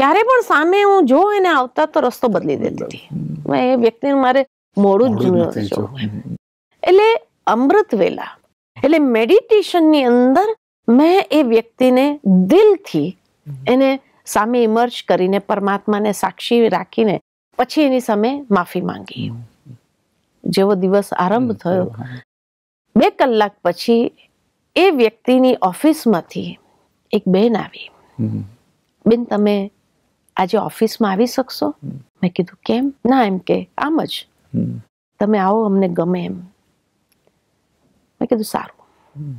ક્યારે પણ સામે હું જોઉં એને આવતા તો રસ્તો બદલી દેતી હતી એ વ્યક્તિને મારે મોડું જ એટલે અમૃત વેલા એટલે મેડિટેશનની અંદર મેં એ વ્યક્તિને દિલથી એને સામે ઇમર્જ કરીને પરમાત્માને સાક્ષી રાખીને પછી એની સામે માફી માંગી જેવો દિવસ આરંભ થયો બે કલાક પછી એ વ્યક્તિની ઓફિસમાંથી એક બેન આવી બેન તમે આજે ઓફિસમાં આવી શકશો મેં કીધું કેમ ના એમ કે આમ જ તમે આવો અમને ગમે એમ મેં કીધું સારું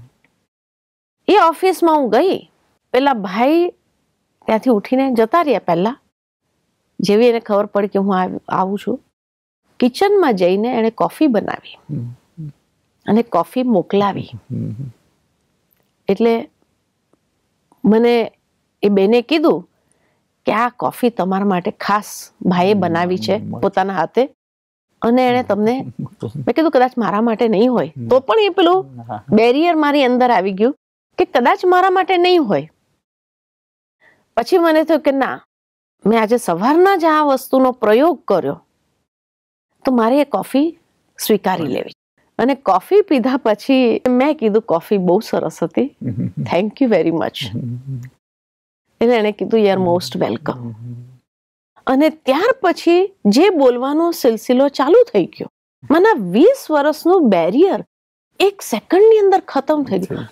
એ ઓફિસમાં હું ગઈ પેલા ભાઈ ત્યાંથી ઉઠીને જતા રહ્યા પહેલા જેવી એને ખબર પડી કે હું આવું છું કિચનમાં જઈને એણે કોફી બનાવી અને કોફી મોકલાવી એટલે મને એ બેને કીધું કે આ કોફી તમારા માટે ખાસ ભાઈએ બનાવી છે પોતાના હાથે અને એને તમને મેં કીધું કદાચ મારા માટે નહીં હોય તો પણ એ પેલું બેરિયર મારી અંદર આવી ગયું કે કદાચ મારા માટે નહીં હોય પછી મને થયું કે ના મેં આજે સવારના જ આ વસ્તુનો પ્રયોગ કર્યો તો મારે એ કોફી સ્વીકારી લેવી અને કોફી પીધા પછી મેં કીધું કોફી બહુ સરસ હતી થેન્ક યુ વેરી મચ એટલે એણે કીધું યુ આર મોસ્ટ વેલકમ અને ત્યાર પછી જે બોલવાનો સિલસિલો ચાલુ થઈ ગયો મને વીસ વર્ષનું બેરિયર એક સેકન્ડની અંદર ખતમ થઈ ગયું